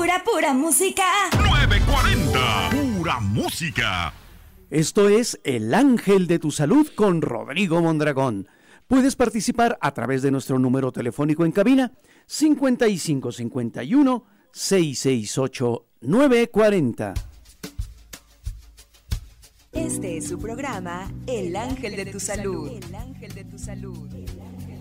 Pura, pura música. 940. Pura música. Esto es El Ángel de tu Salud con Rodrigo Mondragón. Puedes participar a través de nuestro número telefónico en cabina 5551 668 940. Este es su programa El Ángel de tu Salud. El Ángel de tu Salud.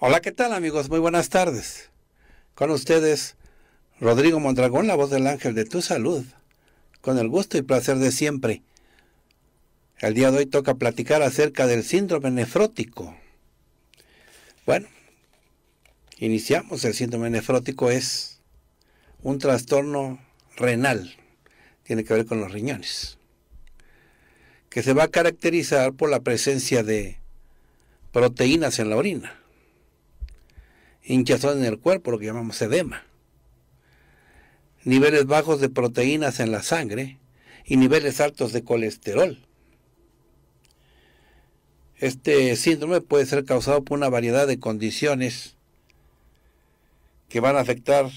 Hola, ¿qué tal amigos? Muy buenas tardes. Con ustedes, Rodrigo Mondragón, la voz del ángel de tu salud, con el gusto y placer de siempre. El día de hoy toca platicar acerca del síndrome nefrótico. Bueno, iniciamos. El síndrome nefrótico es un trastorno renal, tiene que ver con los riñones, que se va a caracterizar por la presencia de proteínas en la orina hinchazón en el cuerpo, lo que llamamos edema, niveles bajos de proteínas en la sangre y niveles altos de colesterol. Este síndrome puede ser causado por una variedad de condiciones que van a afectar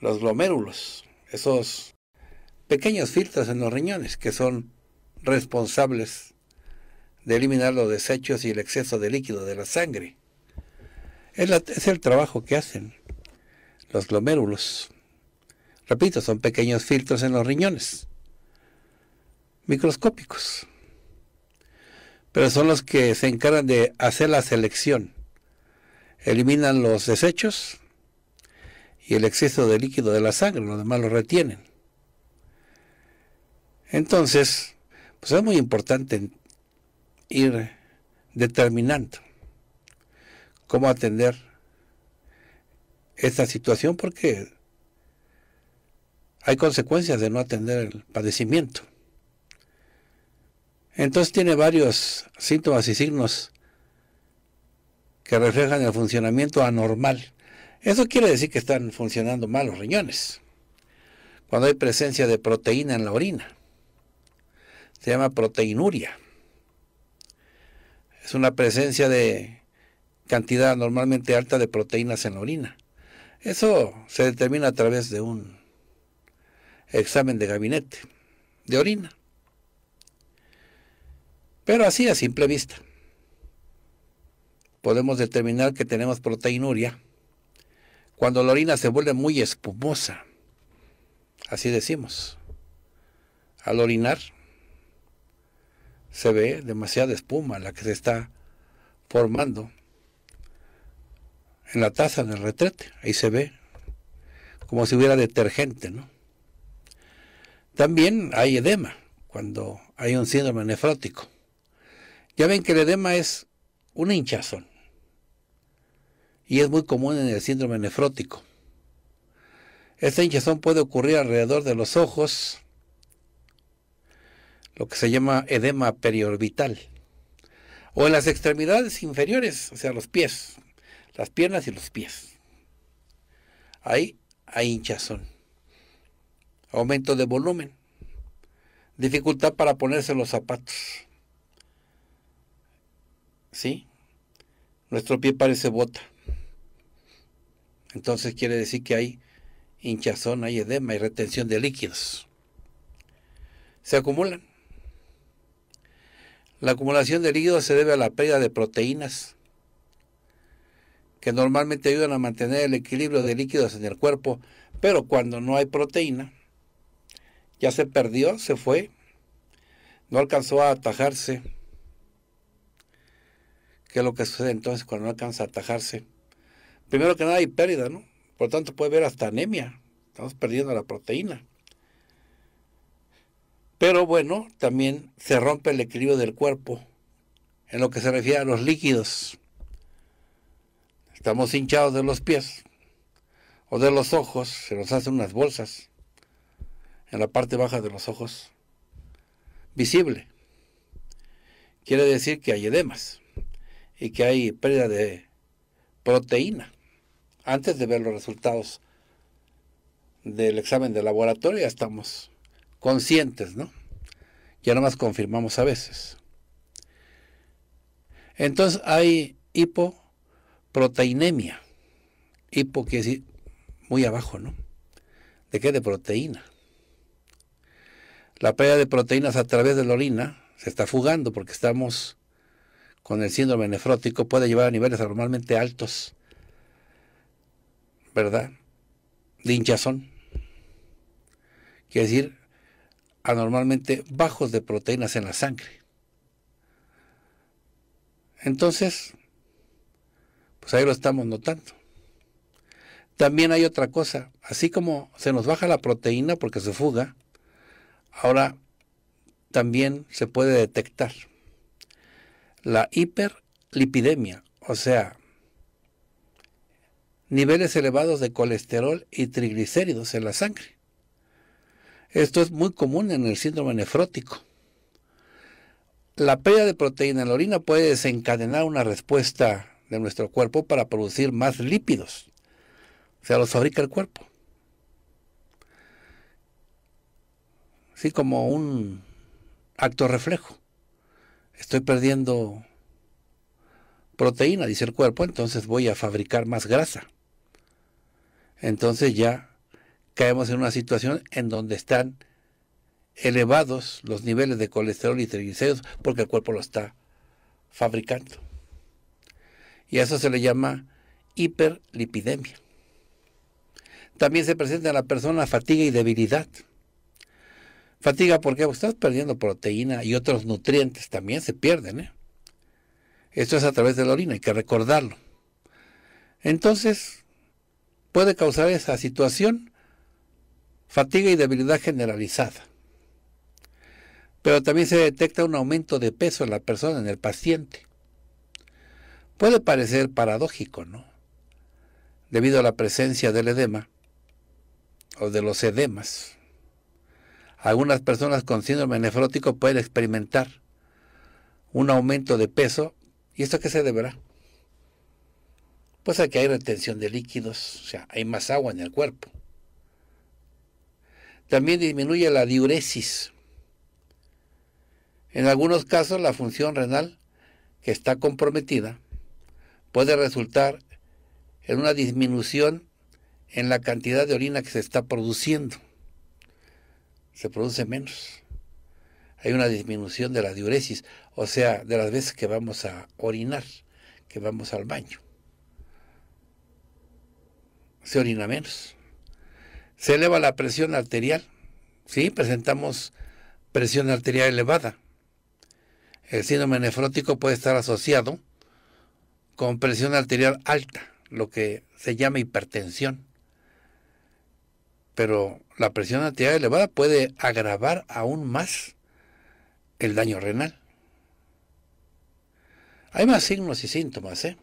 los glomérulos, esos pequeños filtros en los riñones que son responsables de eliminar los desechos y el exceso de líquido de la sangre. Es, el trabajo que hacen los glomérulos. Repito, son pequeños filtros en los riñones, microscópicos, pero son los que se encargan de hacer la selección. Eliminan los desechos y el exceso de líquido de la sangre, los demás lo retienen. Entonces, pues es muy importante ir determinando cómo atender esta situación porque hay consecuencias de no atender el padecimiento. Entonces tiene varios síntomas y signos que reflejan el funcionamiento anormal. Eso quiere decir que están funcionando mal los riñones, cuando hay presencia de proteína en la orina. Se llama proteinuria. Es una presencia de cantidad normalmente alta de proteínas en la orina. Eso se determina a través de un examen de gabinete de orina. Pero así a simple vista. Podemos determinar que tenemos proteinuria cuando la orina se vuelve muy espumosa. Así decimos. Al orinar se ve demasiada espuma la que se está formando en la taza, en el retrete, ahí se ve, como si hubiera detergente, ¿no? También hay edema, cuando hay un síndrome nefrótico. Ya ven que el edema es una hinchazón y es muy común en el síndrome nefrótico. Esta hinchazón puede ocurrir alrededor de los ojos, lo que se llama edema periorbital, o en las extremidades inferiores, o sea, los pies, las piernas y los pies. Ahí hay hinchazón, aumento de volumen, dificultad para ponerse los zapatos. ¿Sí? Nuestro pie parece bota. Entonces quiere decir que hay hinchazón, hay edema y retención de líquidos. Se acumulan. La acumulación de líquidos se debe a la pérdida de proteínas que normalmente ayudan a mantener el equilibrio de líquidos en el cuerpo, pero cuando no hay proteína, ya se perdió, se fue, no alcanzó a atajarse. ¿Qué es lo que sucede entonces cuando no alcanza a atajarse? Primero que nada hay pérdida, ¿no? Por lo tanto puede haber hasta anemia, estamos perdiendo la proteína. Pero bueno, también se rompe el equilibrio del cuerpo en lo que se refiere a los líquidos. Estamos hinchados de los pies o de los ojos, se nos hacen unas bolsas en la parte baja de los ojos. Visible. Quiere decir que hay edemas y que hay pérdida de proteína. Antes de ver los resultados del examen de laboratorio ya estamos conscientes, ¿no? Ya nomás confirmamos a veces. Entonces hay hipo proteinemia, hipo quiere muy abajo, ¿no? ¿De qué? De proteína. La pérdida de proteínas a través de la orina se está fugando porque estamos con el síndrome nefrótico, puede llevar a niveles anormalmente altos, ¿verdad? De hinchazón. Quiere decir, anormalmente bajos de proteínas en la sangre. Entonces, pues ahí lo estamos notando. También hay otra cosa, así como se nos baja la proteína porque se fuga, ahora también se puede detectar la hiperlipidemia, o sea, niveles elevados de colesterol y triglicéridos en la sangre. Esto es muy común en el síndrome nefrótico. La pérdida de proteína en la orina puede desencadenar una respuesta de nuestro cuerpo para producir más lípidos. O sea, los fabrica el cuerpo. Así como un acto reflejo. Estoy perdiendo proteína, dice el cuerpo, entonces voy a fabricar más grasa. Entonces ya caemos en una situación en donde están elevados los niveles de colesterol y triglicéridos porque el cuerpo lo está fabricando y a eso se le llama hiperlipidemia. También se presenta en la persona fatiga y debilidad. Fatiga porque pues estás perdiendo proteína y otros nutrientes también se pierden. ¿eh? Esto es a través de la orina, hay que recordarlo. Entonces, puede causar esa situación fatiga y debilidad generalizada. Pero también se detecta un aumento de peso en la persona, en el paciente. Puede parecer paradójico, ¿no? Debido a la presencia del edema o de los edemas. Algunas personas con síndrome nefrótico pueden experimentar un aumento de peso. ¿Y esto qué se deberá? Pues a que hay retención de líquidos, o sea, hay más agua en el cuerpo. También disminuye la diuresis. En algunos casos la función renal que está comprometida puede resultar en una disminución en la cantidad de orina que se está produciendo. Se produce menos. Hay una disminución de la diuresis, o sea, de las veces que vamos a orinar, que vamos al baño. Se orina menos. Se eleva la presión arterial. Sí, presentamos presión arterial elevada. El síndrome nefrótico puede estar asociado con presión arterial alta, lo que se llama hipertensión. Pero la presión arterial elevada puede agravar aún más el daño renal. Hay más signos y síntomas, ¿eh?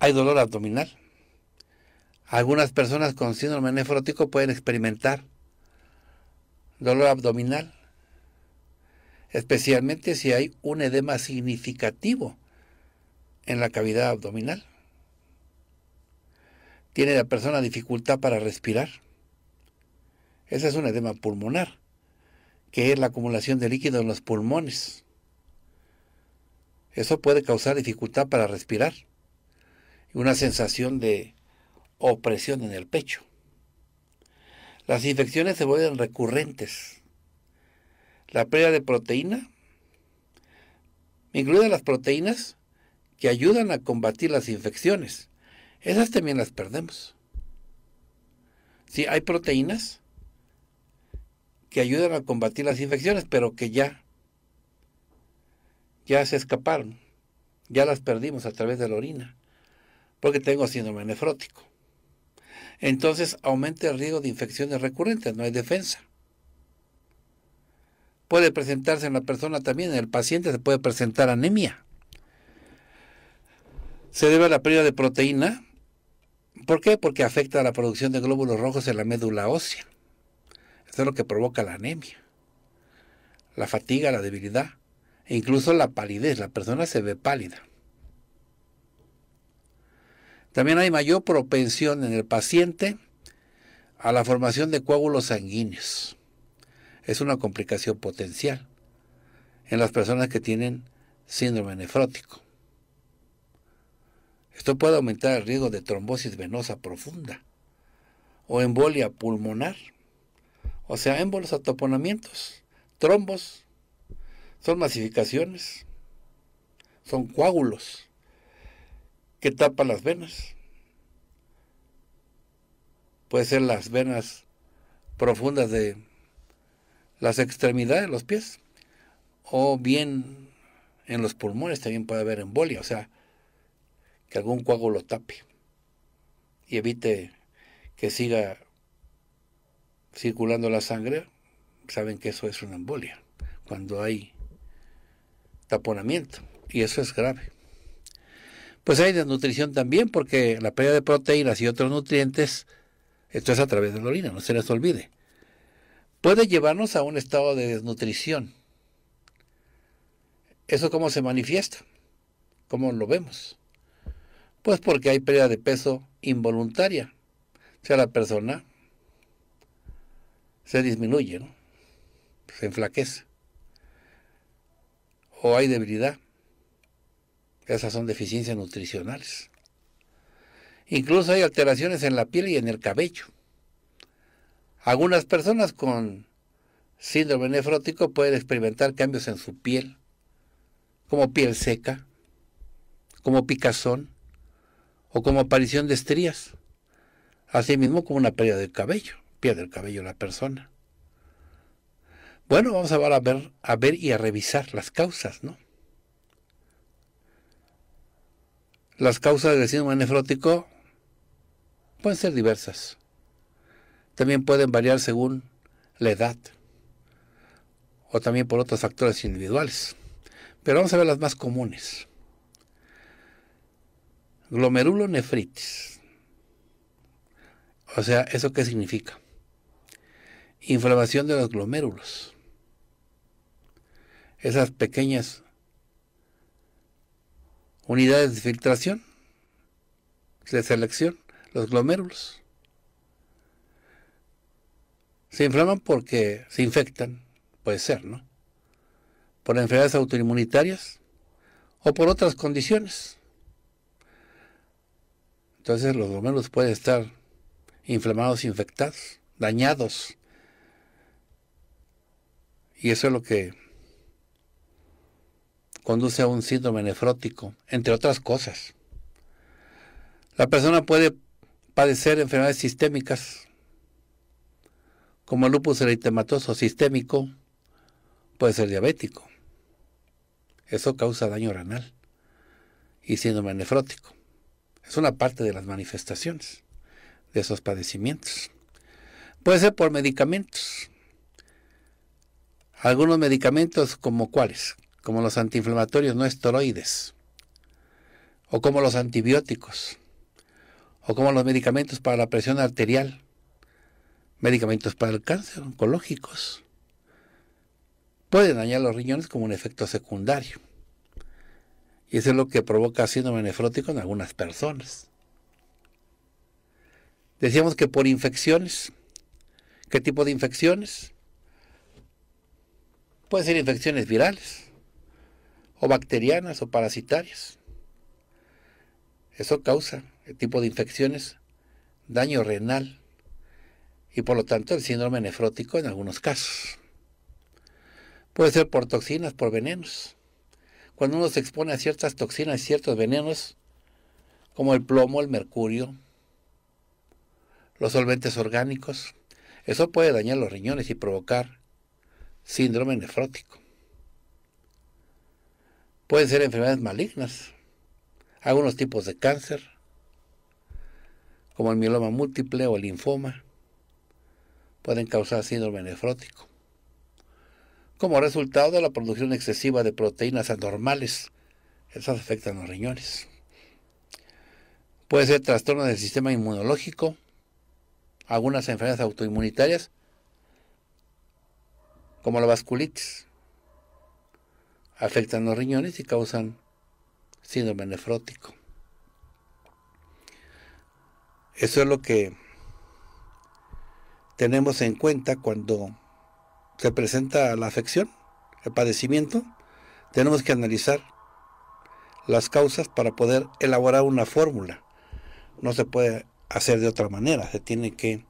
Hay dolor abdominal. Algunas personas con síndrome nefrótico pueden experimentar dolor abdominal, especialmente si hay un edema significativo en la cavidad abdominal. Tiene la persona dificultad para respirar. Ese es un edema pulmonar, que es la acumulación de líquido en los pulmones. Eso puede causar dificultad para respirar y una sensación de opresión en el pecho. Las infecciones se vuelven recurrentes. La pérdida de proteína, incluidas las proteínas que ayudan a combatir las infecciones. Esas también las perdemos. Si hay proteínas que ayudan a combatir las infecciones, pero que ya, ya se escaparon, ya las perdimos a través de la orina, porque tengo síndrome nefrótico. Entonces aumenta el riesgo de infecciones recurrentes, no hay defensa. Puede presentarse en la persona también, en el paciente se puede presentar anemia se debe a la pérdida de proteína. ¿Por qué? Porque afecta a la producción de glóbulos rojos en la médula ósea. Esto es lo que provoca la anemia, la fatiga, la debilidad e incluso la palidez. La persona se ve pálida. También hay mayor propensión en el paciente a la formación de coágulos sanguíneos. Es una complicación potencial en las personas que tienen síndrome nefrótico. Esto puede aumentar el riesgo de trombosis venosa profunda o embolia pulmonar, o sea, émbolos atoponamientos, trombos, son masificaciones, son coágulos que tapan las venas. Puede ser las venas profundas de las extremidades, de los pies, o bien en los pulmones también puede haber embolia, o sea, que algún cuago lo tape y evite que siga circulando la sangre, saben que eso es una embolia, cuando hay taponamiento, y eso es grave. Pues hay desnutrición también, porque la pérdida de proteínas y otros nutrientes, esto es a través de la orina, no se les olvide, puede llevarnos a un estado de desnutrición. ¿Eso cómo se manifiesta? ¿Cómo lo vemos? Pues porque hay pérdida de peso involuntaria. O sea, la persona se disminuye, se enflaquece. O hay debilidad. Esas son deficiencias nutricionales. Incluso hay alteraciones en la piel y en el cabello. Algunas personas con síndrome nefrótico pueden experimentar cambios en su piel, como piel seca, como picazón, como aparición de estrías, así mismo como una pérdida del cabello, pierde el cabello la persona. Bueno, vamos a ver, a ver y a revisar las causas, ¿no? Las causas del síndrome nefrótico pueden ser diversas. También pueden variar según la edad o también por otros factores individuales. Pero vamos a ver las más comunes glomerulonefritis. O sea, ¿eso qué significa? Inflamación de los glomérulos. Esas pequeñas unidades de filtración, de selección, los glomérulos. Se inflaman porque se infectan, puede ser, ¿no? Por enfermedades autoinmunitarias o por otras condiciones. Entonces los glomérulos pueden estar inflamados, infectados, dañados. Y eso es lo que conduce a un síndrome nefrótico, entre otras cosas. La persona puede padecer enfermedades sistémicas, como lupus eritematoso sistémico, puede ser diabético. Eso causa daño renal y síndrome nefrótico es una parte de las manifestaciones de esos padecimientos. Puede ser por medicamentos. Algunos medicamentos como cuáles, como los antiinflamatorios no esteroides, o como los antibióticos, o como los medicamentos para la presión arterial, medicamentos para el cáncer, oncológicos. Pueden dañar los riñones como un efecto secundario. Y eso es lo que provoca síndrome nefrótico en algunas personas. Decíamos que por infecciones. ¿Qué tipo de infecciones? Pueden ser infecciones virales, o bacterianas, o parasitarias. Eso causa el tipo de infecciones, daño renal, y por lo tanto el síndrome nefrótico en algunos casos. Puede ser por toxinas, por venenos cuando uno se expone a ciertas toxinas y ciertos venenos, como el plomo, el mercurio, los solventes orgánicos, eso puede dañar los riñones y provocar síndrome nefrótico. Pueden ser enfermedades malignas, algunos tipos de cáncer, como el mieloma múltiple o el linfoma, pueden causar síndrome nefrótico como resultado de la producción excesiva de proteínas anormales. Esas afectan los riñones. Puede ser trastorno del sistema inmunológico, algunas enfermedades autoinmunitarias, como la vasculitis. Afectan los riñones y causan síndrome nefrótico. Eso es lo que tenemos en cuenta cuando se presenta la afección, el padecimiento, tenemos que analizar las causas para poder elaborar una fórmula. No se puede hacer de otra manera, se tiene que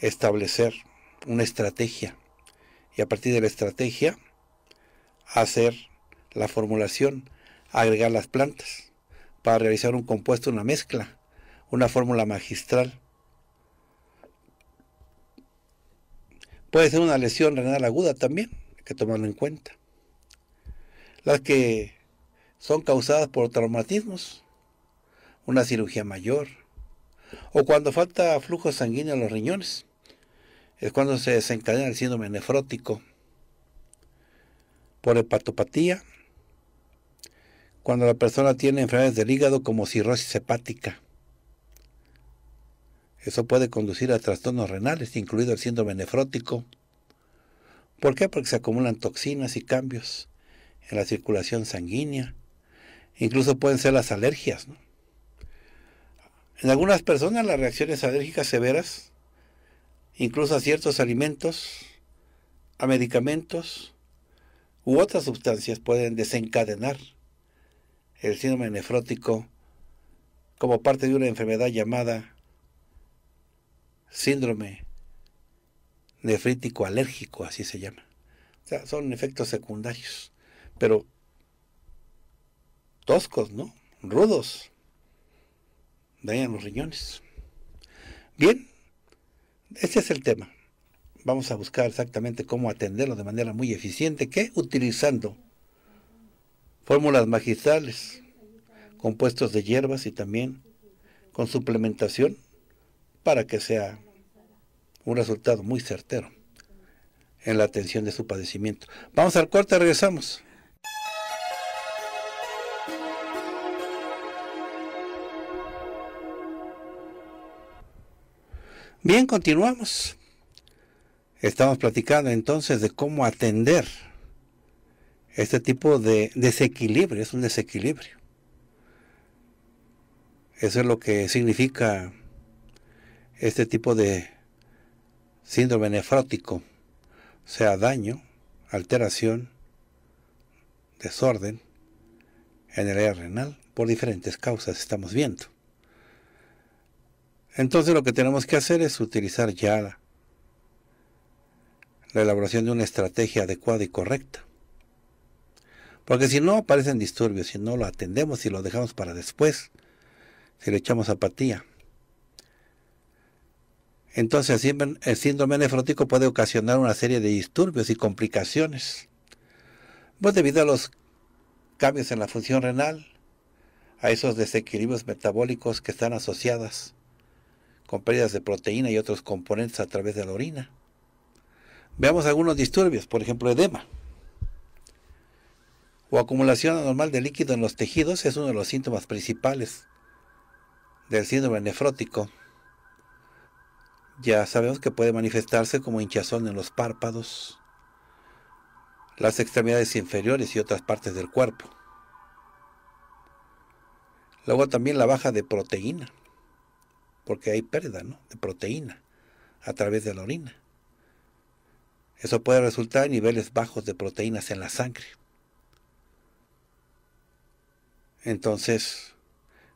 establecer una estrategia y a partir de la estrategia hacer la formulación, agregar las plantas para realizar un compuesto, una mezcla, una fórmula magistral Puede ser una lesión renal aguda también, hay que tomarlo en cuenta. Las que son causadas por traumatismos, una cirugía mayor, o cuando falta flujo sanguíneo en los riñones, es cuando se desencadena el síndrome nefrótico, por hepatopatía, cuando la persona tiene enfermedades del hígado como cirrosis hepática, eso puede conducir a trastornos renales, incluido el síndrome nefrótico. ¿Por qué? Porque se acumulan toxinas y cambios en la circulación sanguínea. Incluso pueden ser las alergias. En algunas personas las reacciones alérgicas severas, incluso a ciertos alimentos, a medicamentos u otras sustancias pueden desencadenar el síndrome nefrótico como parte de una enfermedad llamada síndrome nefrítico alérgico, así se llama. O sea, son efectos secundarios, pero toscos, ¿no? Rudos. Dañan los riñones. Bien, ese es el tema. Vamos a buscar exactamente cómo atenderlo de manera muy eficiente, que utilizando fórmulas magistrales, compuestos de hierbas y también con suplementación para que sea un resultado muy certero en la atención de su padecimiento. Vamos al corte, regresamos. Bien, continuamos. Estamos platicando entonces de cómo atender este tipo de desequilibrio, es un desequilibrio. Eso es lo que significa este tipo de síndrome nefrótico, sea, daño, alteración, desorden en el área renal por diferentes causas estamos viendo. Entonces lo que tenemos que hacer es utilizar ya la, la elaboración de una estrategia adecuada y correcta. Porque si no aparecen disturbios, si no lo atendemos, si lo dejamos para después, si le echamos apatía, entonces, el eh, síndrome nefrótico puede ocasionar una serie de disturbios y complicaciones. Pues debido a los cambios en la función renal, a esos desequilibrios metabólicos que están asociados con pérdidas de proteína y otros componentes a través de la orina. Veamos algunos disturbios, por ejemplo, edema o acumulación anormal de líquido en los tejidos es uno de los síntomas principales del síndrome nefrótico. Ya sabemos que puede manifestarse como hinchazón en los párpados, las extremidades inferiores y otras partes del cuerpo. Luego también la baja de proteína, porque hay pérdida de proteína a través de la orina. Eso puede resultar en niveles bajos de proteínas en la sangre. Entonces,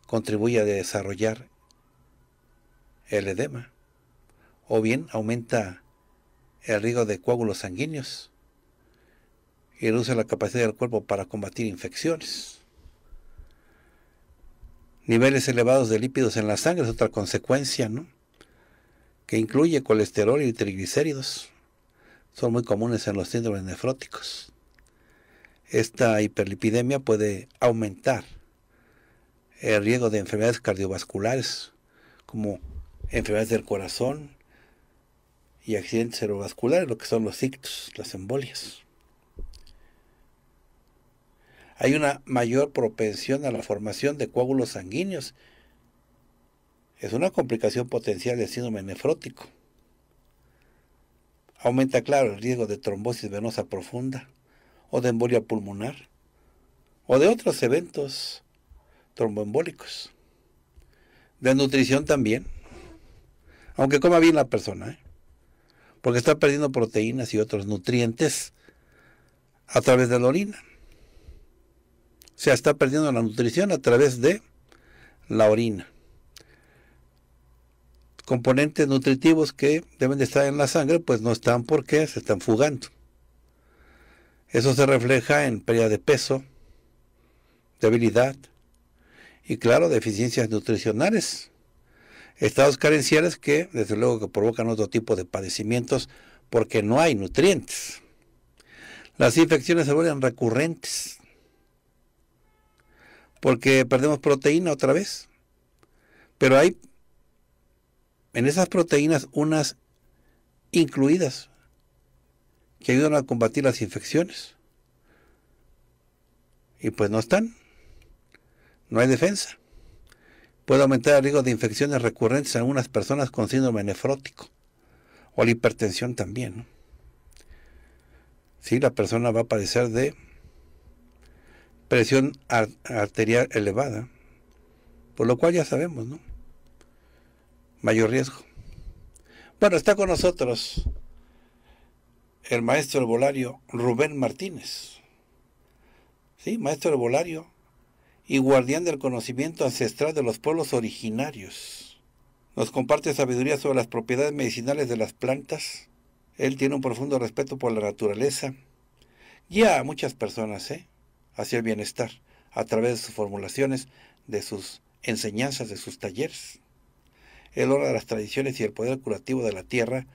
contribuye a desarrollar el edema o bien aumenta el riesgo de coágulos sanguíneos y reduce la capacidad del cuerpo para combatir infecciones. Niveles elevados de lípidos en la sangre es otra consecuencia, ¿no? que incluye colesterol y triglicéridos. Son muy comunes en los síndromes nefróticos. Esta hiperlipidemia puede aumentar el riesgo de enfermedades cardiovasculares, como enfermedades del corazón, y accidentes cerebrovasculares, lo que son los ictus, las embolias. Hay una mayor propensión a la formación de coágulos sanguíneos. Es una complicación potencial de síndrome nefrótico. Aumenta, claro, el riesgo de trombosis venosa profunda o de embolia pulmonar o de otros eventos tromboembólicos. De nutrición también, aunque coma bien la persona. ¿eh? porque está perdiendo proteínas y otros nutrientes a través de la orina. O sea, está perdiendo la nutrición a través de la orina. Componentes nutritivos que deben de estar en la sangre, pues no están porque se están fugando. Eso se refleja en pérdida de peso, debilidad y claro, deficiencias nutricionales estados carenciales que desde luego que provocan otro tipo de padecimientos porque no hay nutrientes. Las infecciones se vuelven recurrentes porque perdemos proteína otra vez. Pero hay en esas proteínas unas incluidas que ayudan a combatir las infecciones. Y pues no están. No hay defensa puede aumentar el riesgo de infecciones recurrentes en algunas personas con síndrome nefrótico o la hipertensión también. Si la persona va a padecer de presión arterial elevada, por lo cual ya sabemos, ¿no? Mayor riesgo. Bueno, está con nosotros el maestro volario Rubén Martínez. Sí, maestro volario y guardián del conocimiento ancestral de los pueblos originarios. Nos comparte sabiduría sobre las propiedades medicinales de las plantas. Él tiene un profundo respeto por la naturaleza. Guía a muchas personas ¿eh? hacia el bienestar a través de sus formulaciones, de sus enseñanzas, de sus talleres. Él honra las tradiciones y el poder curativo de la tierra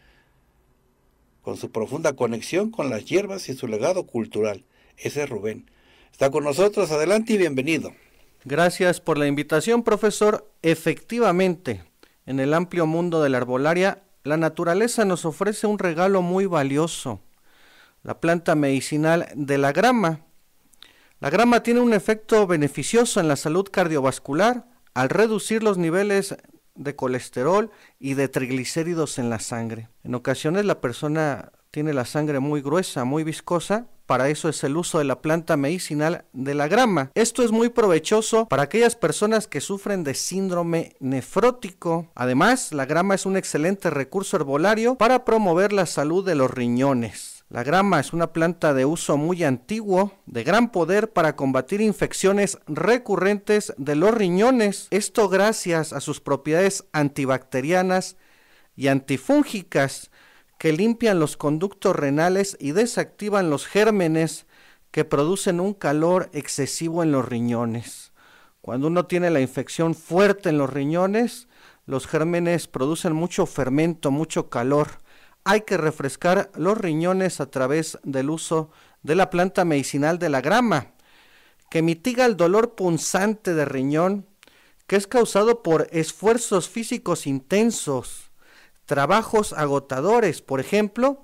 con su profunda conexión con las hierbas y su legado cultural. Ese es Rubén está con nosotros. Adelante y bienvenido. Gracias por la invitación, profesor. Efectivamente, en el amplio mundo de la arbolaria, la naturaleza nos ofrece un regalo muy valioso, la planta medicinal de la grama. La grama tiene un efecto beneficioso en la salud cardiovascular al reducir los niveles de colesterol y de triglicéridos en la sangre. En ocasiones la persona tiene la sangre muy gruesa, muy viscosa, para eso es el uso de la planta medicinal de la grama. Esto es muy provechoso para aquellas personas que sufren de síndrome nefrótico. Además, la grama es un excelente recurso herbolario para promover la salud de los riñones. La grama es una planta de uso muy antiguo, de gran poder para combatir infecciones recurrentes de los riñones, esto gracias a sus propiedades antibacterianas y antifúngicas que limpian los conductos renales y desactivan los gérmenes que producen un calor excesivo en los riñones. Cuando uno tiene la infección fuerte en los riñones, los gérmenes producen mucho fermento, mucho calor. Hay que refrescar los riñones a través del uso de la planta medicinal de la grama, que mitiga el dolor punzante de riñón que es causado por esfuerzos físicos intensos Trabajos agotadores, por ejemplo,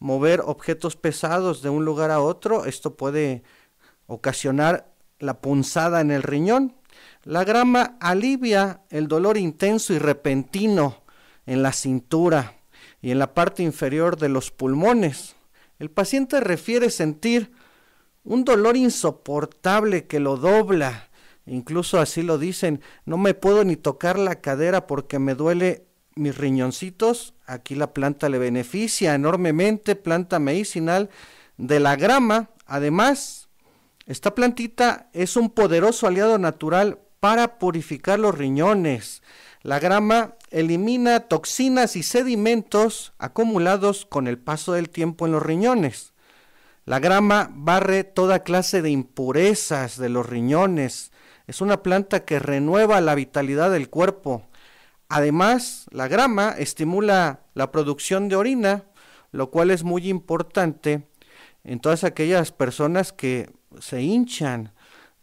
mover objetos pesados de un lugar a otro, esto puede ocasionar la punzada en el riñón. La grama alivia el dolor intenso y repentino en la cintura y en la parte inferior de los pulmones. El paciente refiere sentir un dolor insoportable que lo dobla. Incluso así lo dicen, no me puedo ni tocar la cadera porque me duele mis riñoncitos, aquí la planta le beneficia enormemente, planta medicinal de la grama. Además, esta plantita es un poderoso aliado natural para purificar los riñones. La grama elimina toxinas y sedimentos acumulados con el paso del tiempo en los riñones. La grama barre toda clase de impurezas de los riñones. Es una planta que renueva la vitalidad del cuerpo. Además, la grama estimula la producción de orina, lo cual es muy importante en todas aquellas personas que se hinchan.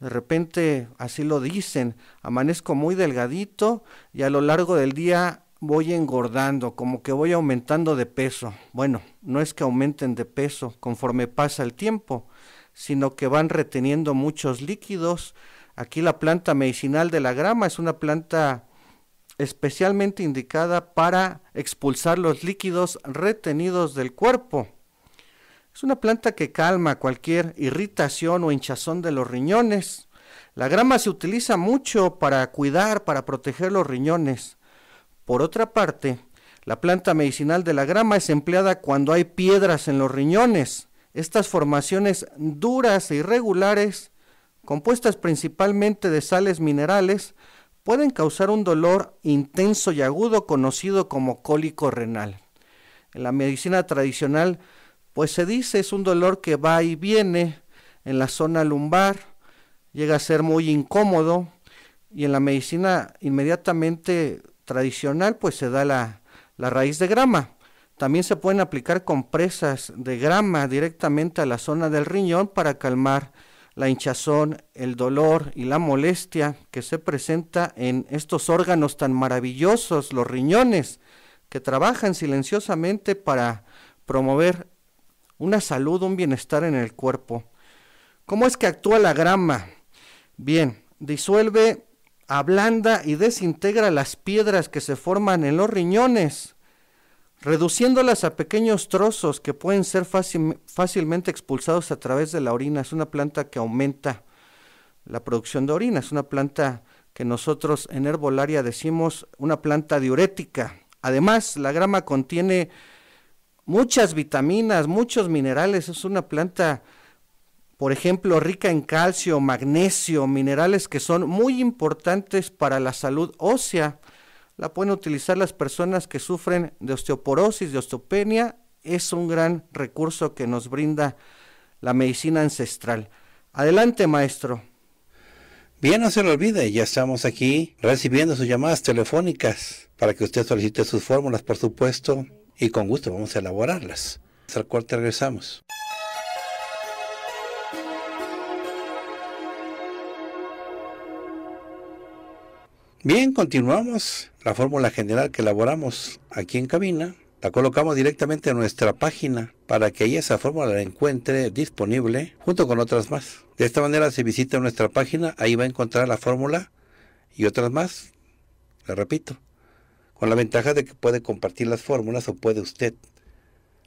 De repente, así lo dicen, amanezco muy delgadito y a lo largo del día voy engordando, como que voy aumentando de peso. Bueno, no es que aumenten de peso conforme pasa el tiempo, sino que van reteniendo muchos líquidos. Aquí la planta medicinal de la grama es una planta especialmente indicada para expulsar los líquidos retenidos del cuerpo. Es una planta que calma cualquier irritación o hinchazón de los riñones. La grama se utiliza mucho para cuidar, para proteger los riñones. Por otra parte, la planta medicinal de la grama es empleada cuando hay piedras en los riñones. Estas formaciones duras e irregulares, compuestas principalmente de sales minerales, pueden causar un dolor intenso y agudo conocido como cólico renal. En la medicina tradicional, pues se dice es un dolor que va y viene en la zona lumbar, llega a ser muy incómodo y en la medicina inmediatamente tradicional pues se da la, la raíz de grama. También se pueden aplicar compresas de grama directamente a la zona del riñón para calmar la hinchazón, el dolor y la molestia que se presenta en estos órganos tan maravillosos, los riñones, que trabajan silenciosamente para promover una salud, un bienestar en el cuerpo. ¿Cómo es que actúa la grama? Bien, disuelve, ablanda y desintegra las piedras que se forman en los riñones reduciéndolas a pequeños trozos que pueden ser fácilmente expulsados a través de la orina. Es una planta que aumenta la producción de orina, es una planta que nosotros en herbolaria decimos una planta diurética. Además, la grama contiene muchas vitaminas, muchos minerales, es una planta, por ejemplo, rica en calcio, magnesio, minerales que son muy importantes para la salud ósea la pueden utilizar las personas que sufren de osteoporosis, de osteopenia. Es un gran recurso que nos brinda la medicina ancestral. Adelante, maestro. Bien, no se lo olvide, ya estamos aquí recibiendo sus llamadas telefónicas para que usted solicite sus fórmulas, por supuesto, y con gusto vamos a elaborarlas. Al te regresamos. Bien, continuamos la fórmula general que elaboramos aquí en cabina. La colocamos directamente en nuestra página para que ahí esa fórmula la encuentre disponible junto con otras más. De esta manera, si visita nuestra página, ahí va a encontrar la fórmula y otras más. Le repito, con la ventaja de que puede compartir las fórmulas o puede usted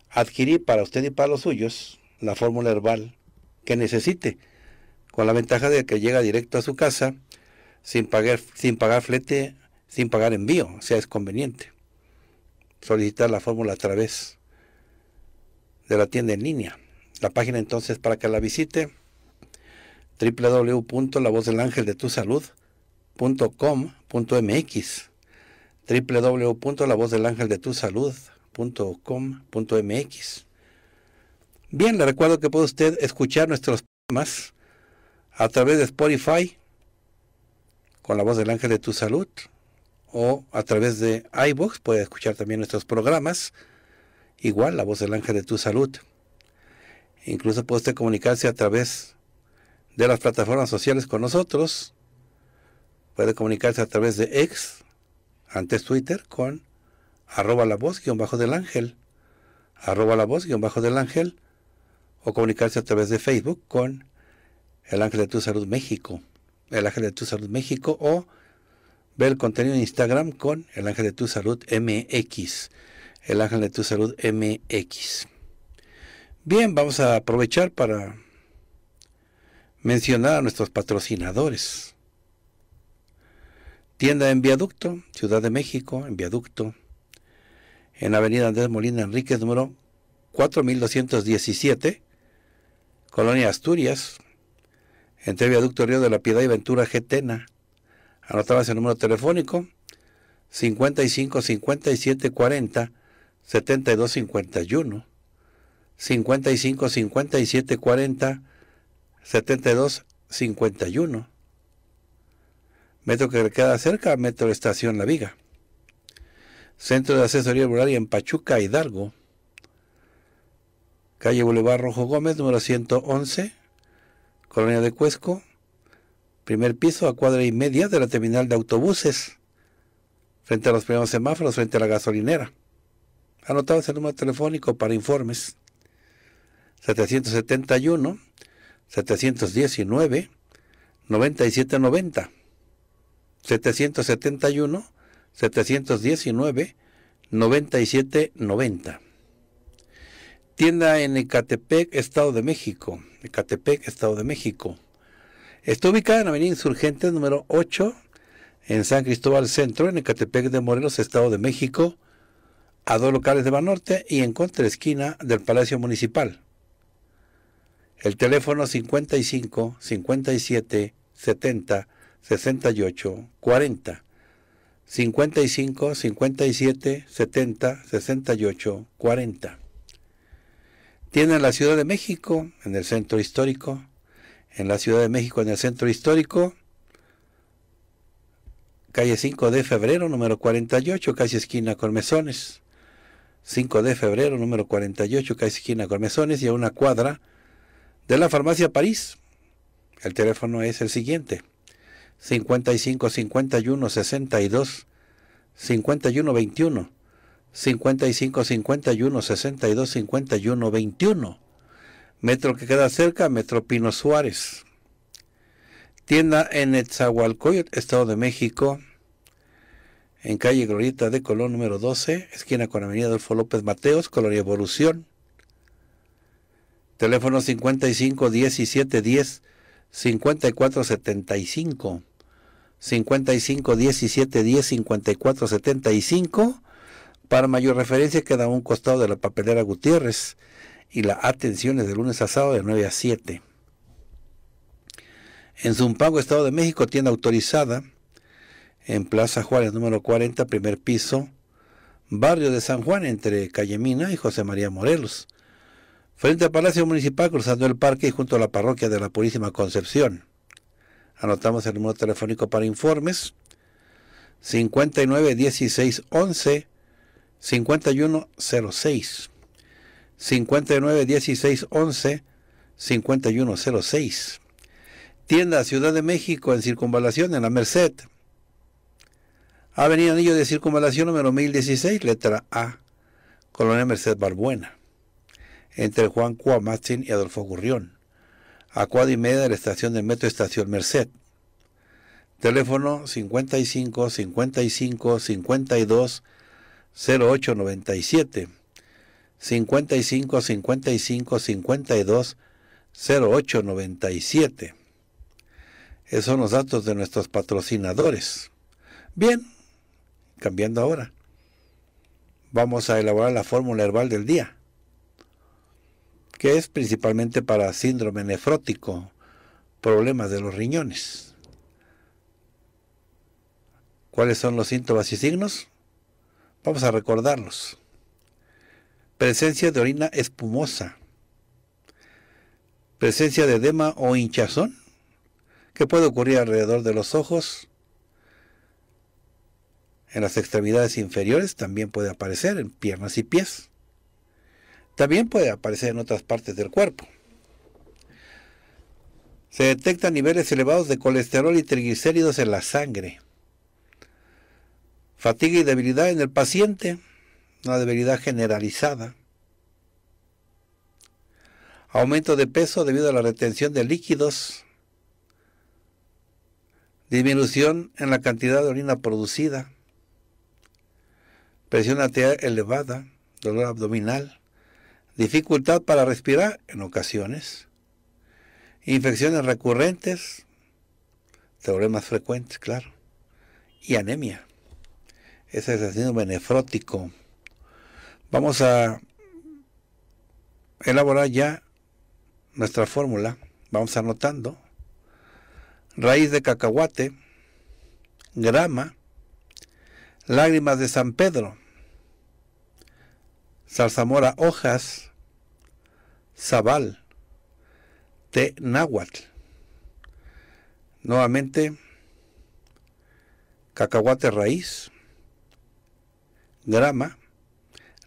adquirir para usted y para los suyos la fórmula herbal que necesite, con la ventaja de que llega directo a su casa sin pagar, sin pagar flete, sin pagar envío, o sea es conveniente. Solicitar la fórmula a través de la tienda en línea. La página entonces para que la visite www.lavozdelangeldetusalud.com.mx www.lavozdelangeldetusalud.com.mx Bien, le recuerdo que puede usted escuchar nuestros temas a través de Spotify, con la voz del ángel de tu salud o a través de iBox puede escuchar también nuestros programas. Igual la voz del ángel de tu salud. Incluso puede comunicarse a través de las plataformas sociales con nosotros. Puede comunicarse a través de X, antes Twitter, con arroba la voz guión bajo del ángel. Arroba la voz guión bajo del ángel. O comunicarse a través de Facebook con el ángel de tu salud México. El Ángel de Tu Salud México o ver el contenido en Instagram con El Ángel de Tu Salud MX. El Ángel de Tu Salud MX. Bien, vamos a aprovechar para mencionar a nuestros patrocinadores. Tienda en Viaducto, Ciudad de México, en Viaducto, en Avenida Andrés Molina Enríquez, número 4217, Colonia Asturias, entre Viaducto Río de la Piedad y Ventura Getena. anotaba el número telefónico 55 57 40 72 51. 55 57 40 72 51. Metro que queda cerca, Metro Estación La Viga. Centro de Asesoría Rural en Pachuca, Hidalgo. Calle Boulevard Rojo Gómez, número 111. Colonia de Cuesco, primer piso a cuadra y media de la terminal de autobuses, frente a los primeros semáforos, frente a la gasolinera. Anotado el número telefónico para informes. 771 719 9790 771 719 9790 Tienda en Ecatepec, Estado de México Ecatepec, Estado de México. Está ubicada en Avenida Insurgentes número 8, en San Cristóbal Centro, en Ecatepec de Morelos, Estado de México, a dos locales de Banorte y en contra esquina del Palacio Municipal. El teléfono 55 57 70 68 40. 55 57 70 68 40. Tiene la Ciudad de México en el centro histórico, en la Ciudad de México en el centro histórico, calle 5 de febrero, número 48, casi esquina colmesones 5 de febrero, número 48, casi esquina colmesones y a una cuadra de la farmacia París. El teléfono es el siguiente, 55 51 62 51 21. 55 51 62 51 21. Metro que queda cerca, Metro Pino Suárez. Tienda en Etzahualcoyot, Estado de México, en calle Glorieta de Colón número 12, esquina con Avenida Adolfo López Mateos, Color Evolución. Teléfono 55 17 10 54 75. 55 17 10 54 75 para mayor referencia queda un costado de la papelera Gutiérrez y la atención es de lunes a sábado de 9 a 7. En Zumpango, Estado de México, tienda autorizada en Plaza Juárez número 40, primer piso, barrio de San Juan entre Calle Mina y José María Morelos. Frente al Palacio Municipal, cruzando el parque y junto a la parroquia de la Purísima Concepción. Anotamos el número telefónico para informes 59 16 5106, 591611, 5106. Tienda Ciudad de México en Circunvalación, en la Merced. Avenida Anillo de Circunvalación número 1016, letra A, Colonia Merced Barbuena, entre Juan Cua y Adolfo Gurrión, a y media de la estación del Metro Estación Merced. Teléfono 55 55 52 0897 55 55 52 0897. Esos son los datos de nuestros patrocinadores. Bien, cambiando ahora. Vamos a elaborar la fórmula herbal del día, que es principalmente para síndrome nefrótico, problemas de los riñones. ¿Cuáles son los síntomas y signos? Vamos a recordarlos. Presencia de orina espumosa. Presencia de edema o hinchazón que puede ocurrir alrededor de los ojos. En las extremidades inferiores también puede aparecer en piernas y pies. También puede aparecer en otras partes del cuerpo. Se detectan niveles elevados de colesterol y triglicéridos en la sangre. Fatiga y debilidad en el paciente, una debilidad generalizada. Aumento de peso debido a la retención de líquidos. Disminución en la cantidad de orina producida. Presión arterial elevada, dolor abdominal, dificultad para respirar en ocasiones, infecciones recurrentes, problemas frecuentes, claro, y anemia ese es el síndrome nefrótico. Vamos a elaborar ya nuestra fórmula. Vamos anotando. Raíz de cacahuate, grama, lágrimas de San Pedro, salzamora, hojas, zabal, té náhuatl. Nuevamente, cacahuate raíz, grama,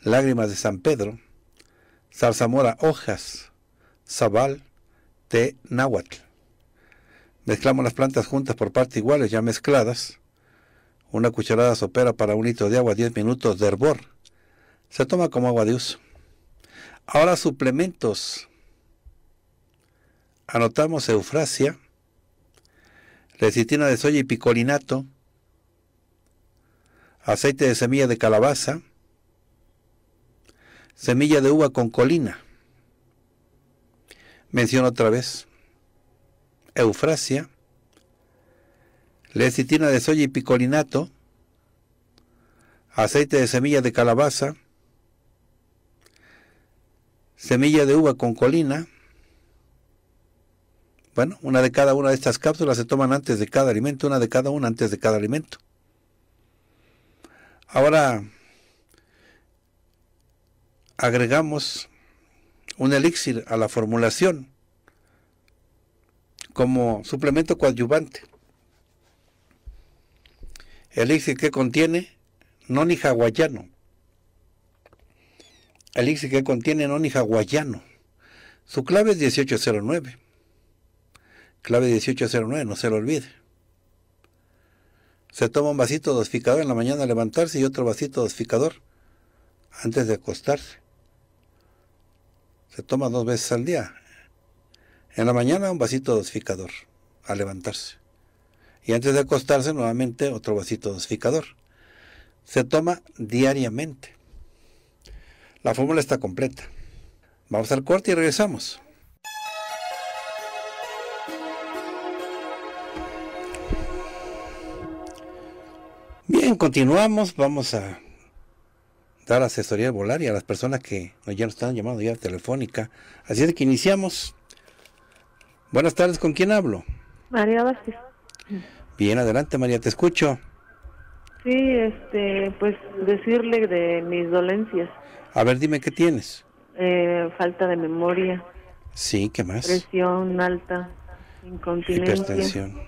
lágrimas de San Pedro, zarzamora hojas, zabal, té náhuatl. Mezclamos las plantas juntas por partes iguales, ya mezcladas. Una cucharada sopera para un litro de agua, 10 minutos de hervor. Se toma como agua de uso. Ahora suplementos. Anotamos eufrasia, lecitina de soya y picolinato, aceite de semilla de calabaza, semilla de uva con colina. Menciono otra vez eufrasia, lecitina de soya y picolinato, aceite de semilla de calabaza, semilla de uva con colina. Bueno, una de cada una de estas cápsulas se toman antes de cada alimento, una de cada una antes de cada alimento. Ahora agregamos un elixir a la formulación como suplemento coadyuvante. Elixir que contiene noni hawaiano. Elixir que contiene noni hawaiano. Su clave es 1809. Clave 1809, no se lo olvide. Se toma un vasito dosificador en la mañana al levantarse y otro vasito dosificador antes de acostarse. Se toma dos veces al día. En la mañana un vasito dosificador al levantarse. Y antes de acostarse nuevamente otro vasito dosificador. Se toma diariamente. La fórmula está completa. Vamos al cuarto y regresamos. Bien, continuamos. Vamos a dar asesoría al volar y a las personas que ya nos están llamando ya telefónica. Así es que iniciamos. Buenas tardes, ¿con quién hablo? María Vázquez. Bien, adelante María, te escucho. Sí, este, pues decirle de mis dolencias. A ver, dime qué tienes. Eh, falta de memoria. Sí, ¿qué más? Presión alta, incontinencia. Hipertensión.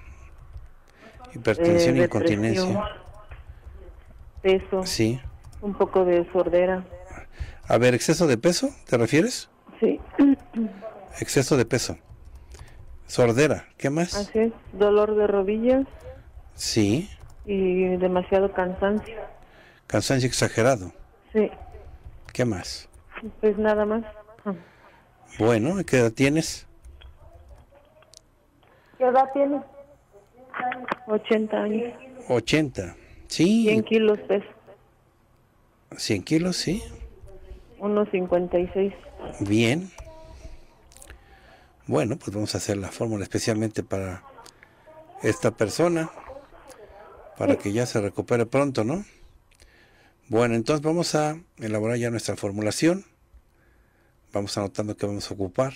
Hipertensión, eh, incontinencia peso. Sí. Un poco de sordera. A ver, ¿exceso de peso? ¿Te refieres? Sí. Exceso de peso. Sordera, ¿qué más? Así dolor de rodillas. Sí. Y demasiado cansancio. Cansancio exagerado. Sí. ¿Qué más? Pues nada más. Bueno, ¿qué edad tienes? ¿Qué edad tienes? 80 años. 80. Sí. 100 kilos peso. 100 kilos, sí. 1,56. Bien. Bueno, pues vamos a hacer la fórmula especialmente para esta persona, para que ya se recupere pronto, ¿no? Bueno, entonces vamos a elaborar ya nuestra formulación. Vamos anotando que vamos a ocupar.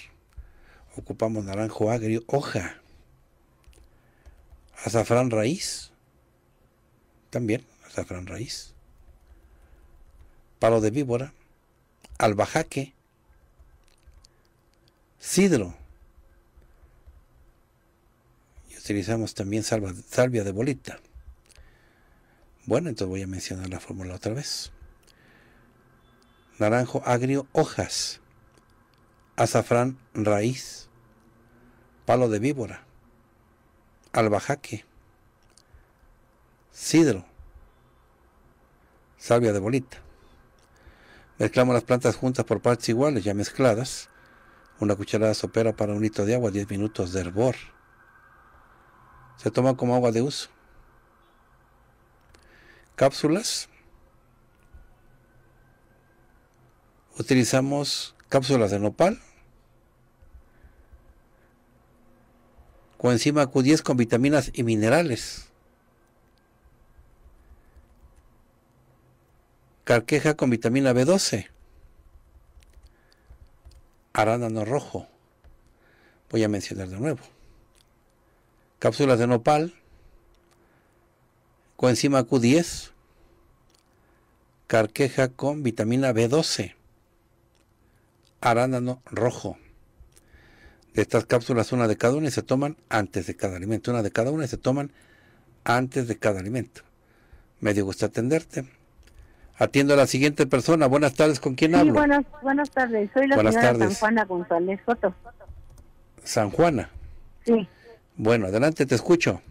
Ocupamos naranjo agrio, hoja, azafrán raíz, también azafrán raíz, palo de víbora, albajaque, sidro. Y utilizamos también salvia de bolita. Bueno, entonces voy a mencionar la fórmula otra vez. Naranjo agrio, hojas. Azafrán, raíz. Palo de víbora. Albajaque sidro, Salvia de bolita. Mezclamos las plantas juntas por partes iguales, ya mezcladas. Una cucharada sopera para un litro de agua, 10 minutos de hervor. Se toma como agua de uso. Cápsulas. Utilizamos cápsulas de nopal. Coenzima Q10 con vitaminas y minerales. carqueja con vitamina B12, arándano rojo, voy a mencionar de nuevo, cápsulas de nopal, coenzima Q10, carqueja con vitamina B12, arándano rojo. De estas cápsulas, una de cada una se toman antes de cada alimento. Una de cada una se toman antes de cada alimento. Me dio gusto atenderte. Atiendo a la siguiente persona. Buenas tardes, ¿con quién hablo? Buenas, buenas tardes, soy la señora San Juana González Soto. ¿San Juana? Sí. Bueno, adelante, te escucho.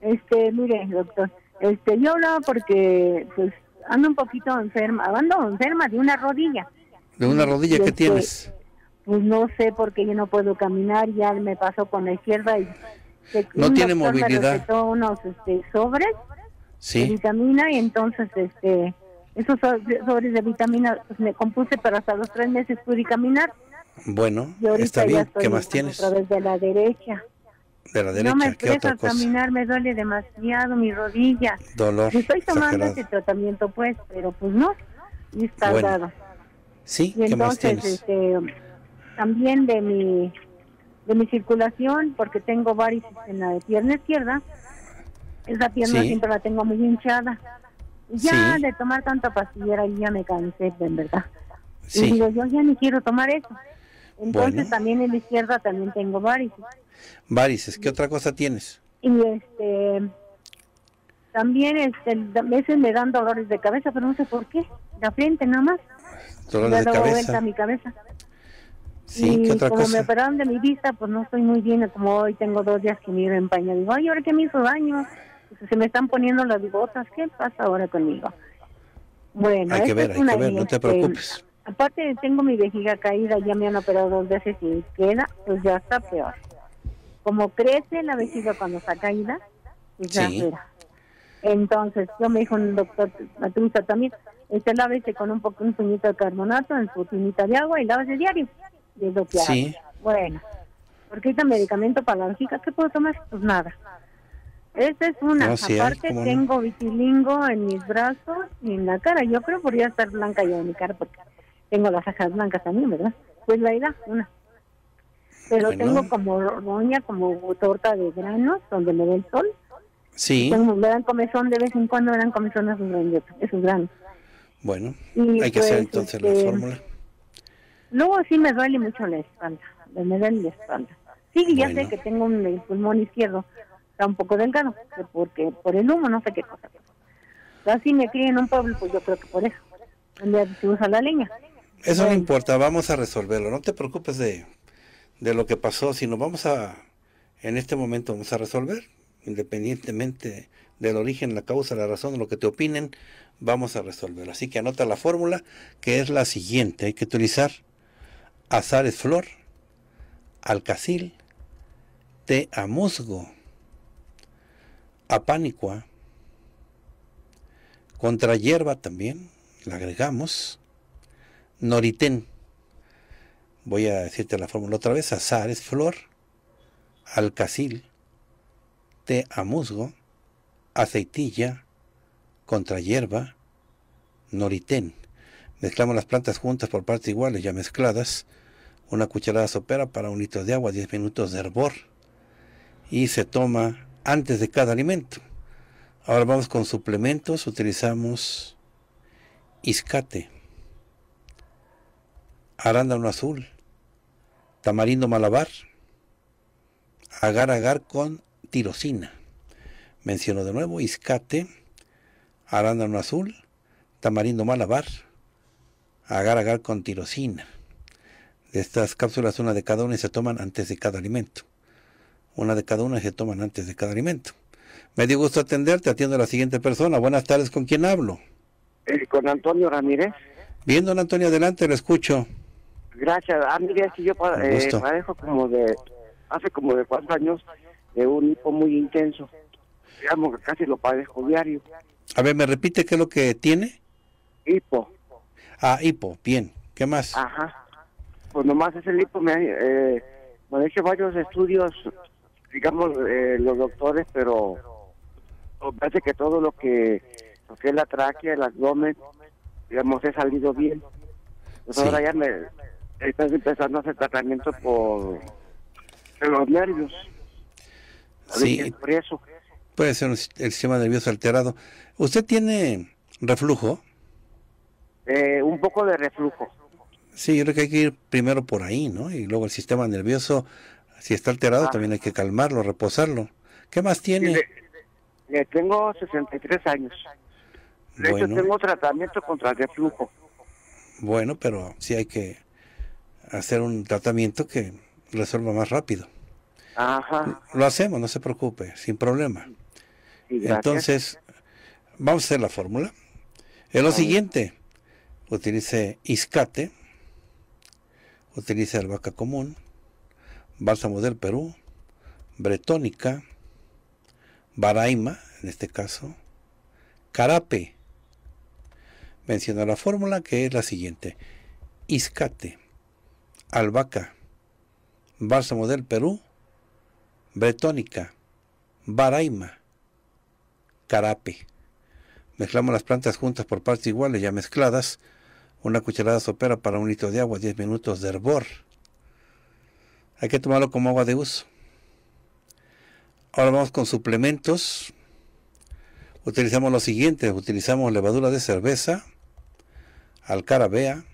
Este, mire, doctor, este, yo hablaba porque pues ando un poquito enferma, ando enferma de una rodilla. ¿De una rodilla qué este, tienes? Pues no sé porque yo no puedo caminar, ya me pasó con la izquierda y... no tiene movilidad. Me unos este, sobres sí. camina y entonces este esos sobres de vitamina pues, me compuse pero hasta los tres meses pude caminar. Bueno, está bien. ¿Qué más tienes? A través de la derecha. De derecha, no me ¿qué caminar, me duele demasiado mi rodilla. Dolor. Estoy tomando este tratamiento, pues, pero pues no, y está Sí, ¿qué entonces, más este, también de mi de mi circulación, porque tengo varices en la de pierna izquierda. Esa pierna siempre la tengo muy hinchada. Ya de tomar tanta pastillera y ya me cansé, en verdad. yo ya ni quiero tomar eso. Entonces también en la izquierda también tengo varices. Varices, ¿qué otra cosa tienes? Y este también este a veces me dan dolores de cabeza, pero no sé por qué. La frente nada más. Dolores de cabeza. Vuelta mi cabeza. Sí, ¿qué otra como me operaron de mi vista, pues no estoy muy bien, como hoy tengo dos días que miro en paña Digo, ay, ahora qué me hizo daño se me están poniendo las botas, ¿qué pasa ahora conmigo? Bueno, hay que ver, hay que ver, no te eh, preocupes. aparte tengo mi vejiga caída, ya me han operado dos veces y queda, pues ya está peor. Como crece la vejiga cuando está caída, pues ya Entonces, yo me dijo un doctor naturista también, este lávese con un poco un puñito de carbonato en su tinita de agua y lávese diario. de lo que sí. Bueno, porque hay medicamento para la vejiga, ¿qué puedo tomar? Pues nada. Esa es una. Aparte tengo vitilingo en mis brazos y en la cara. Yo creo que podría estar blanca ya en mi cara porque tengo las ajas blancas también, ¿verdad? Pues la edad, una. Pero tengo como roña, como torta de granos donde me da el sol. Sí. Tengo, me dan comezón de vez en cuando, me dan comezón a granos. Bueno, hay que hacer pues, entonces la este, fórmula. Luego sí me duele mucho la espalda, me duele la espalda. Sí, ya sé que tengo un pulmón izquierdo, un poco delgado, porque por el humo, no sé qué cosa. así me crié un pueblo, pues yo creo que por eso. Donde se la leña. Eso no importa, vamos a resolverlo. No te preocupes de, de lo que pasó, sino vamos a, en este momento vamos a resolver, independientemente del origen, la causa, la razón, lo que te opinen, vamos a resolverlo. Así que anota la fórmula, que es la siguiente. Hay que utilizar azares flor, alcacil, té a musgo, apánicua, contra hierba también, la agregamos, noritén, voy a decirte la fórmula otra vez, azar flor, alcacil, té a musgo, aceitilla, contra hierba, noritén. Mezclamos las plantas juntas por partes iguales, ya mezcladas, una cucharada sopera para un litro de agua, 10 minutos de hervor, y se toma antes de cada alimento. Ahora vamos con suplementos, utilizamos iscate, arándano azul, tamarindo malabar, agar agar con tirosina. Menciono de nuevo iscate, arándano azul, tamarindo malabar, agar agar con tirosina. De estas cápsulas, una de cada una se toman antes de cada alimento. Una de cada una se toman antes de cada alimento. Me dio gusto atenderte, atiendo a la siguiente persona. Buenas tardes, ¿con quién hablo? Eh, con Antonio Ramírez. Bien, don Antonio, adelante, lo escucho. Gracias. Ah, mire, yo eh, como de, hace como de cuatro años, de un hipo muy intenso. Digamos que casi lo padezco diario. A ver, ¿me repite qué es lo que tiene? Hipo. Ah, hipo, bien. ¿Qué más? Ajá. Pues nomás es el hipo, me, eh, hecho varios estudios digamos, eh, los doctores, pero parece que todo lo que, es la tráquea, el abdomen, digamos, he salido bien. Pues ahora ya me estás empezando a hacer tratamiento por, los nervios. Sí. Preso. Puede ser el sistema nervioso alterado. ¿Usted tiene reflujo? Eh, un poco de reflujo. Sí, yo creo que hay que ir primero por ahí, ¿no? Y luego el sistema nervioso si está alterado, ah. también hay que calmarlo, reposarlo. ¿Qué más tiene? tengo 63 años. De hecho, tengo tratamiento contra el reflujo. Bueno, pero sí hay que hacer un tratamiento que resuelva más rápido. Ajá. Lo hacemos, no se preocupe, sin problema. Entonces, vamos a hacer la fórmula. Es lo siguiente, utilice iscate, utilice albahaca común, Bálsamo del Perú, Bretónica, Baraima, en este caso, Carape. Menciona la fórmula que es la siguiente. Iscate, albahaca, bálsamo del Perú, bretónica, baraima, carape. Mezclamos las plantas juntas por partes iguales, ya mezcladas. Una cucharada sopera para un litro de agua, 10 minutos de hervor. Hay que tomarlo como agua de uso. Ahora vamos con suplementos. Utilizamos los siguientes. Utilizamos levadura de cerveza, alcarabea,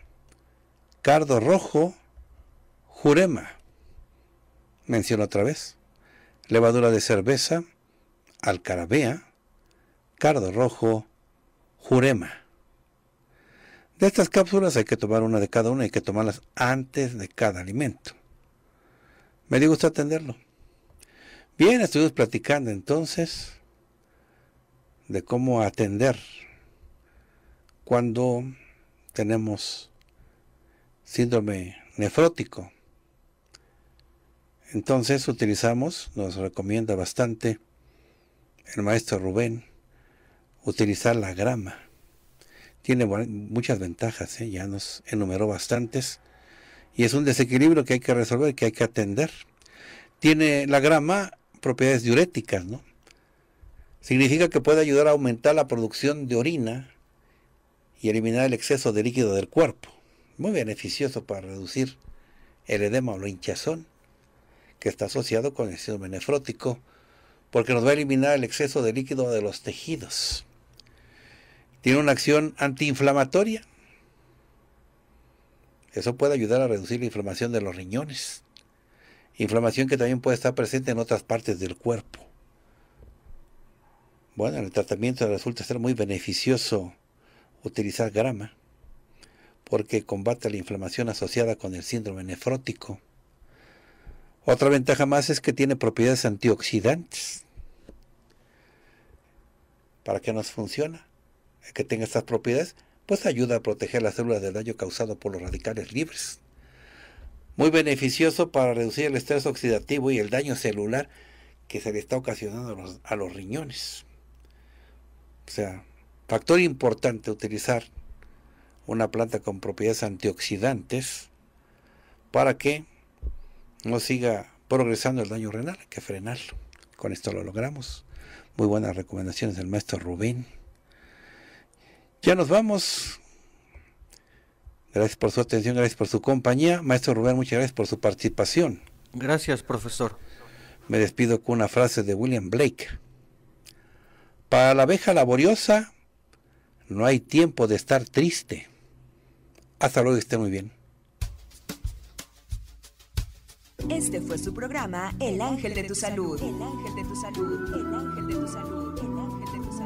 cardo rojo, jurema. Menciono otra vez. Levadura de cerveza, alcarabea, cardo rojo, jurema. De estas cápsulas hay que tomar una de cada una y hay que tomarlas antes de cada alimento. Me dio gusto atenderlo. Bien, estuvimos platicando entonces de cómo atender cuando tenemos síndrome nefrótico. Entonces utilizamos, nos recomienda bastante el maestro Rubén, utilizar la grama. Tiene muchas ventajas, ¿eh? ya nos enumeró bastantes. Y es un desequilibrio que hay que resolver, que hay que atender. Tiene la grama propiedades diuréticas, ¿no? Significa que puede ayudar a aumentar la producción de orina y eliminar el exceso de líquido del cuerpo. Muy beneficioso para reducir el edema o la hinchazón que está asociado con el síndrome nefrótico, porque nos va a eliminar el exceso de líquido de los tejidos. Tiene una acción antiinflamatoria, eso puede ayudar a reducir la inflamación de los riñones. Inflamación que también puede estar presente en otras partes del cuerpo. Bueno, en el tratamiento resulta ser muy beneficioso utilizar grama porque combate la inflamación asociada con el síndrome nefrótico. Otra ventaja más es que tiene propiedades antioxidantes. ¿Para qué nos funciona? Que tenga estas propiedades pues ayuda a proteger las células del daño causado por los radicales libres. Muy beneficioso para reducir el estrés oxidativo y el daño celular que se le está ocasionando a los, riñones. O sea, factor importante utilizar una planta con propiedades antioxidantes para que no siga progresando el daño renal, hay que frenarlo. Con esto lo logramos. Muy buenas recomendaciones del maestro Rubén. Ya nos vamos. Gracias por su atención, gracias por su compañía. Maestro Rubén, muchas gracias por su participación. Gracias, profesor. Me despido con una frase de William Blake. Para la abeja laboriosa no hay tiempo de estar triste. Hasta luego, y esté muy bien. Este fue su programa El Ángel de tu Salud. El Ángel de tu Salud. El Ángel de tu Salud.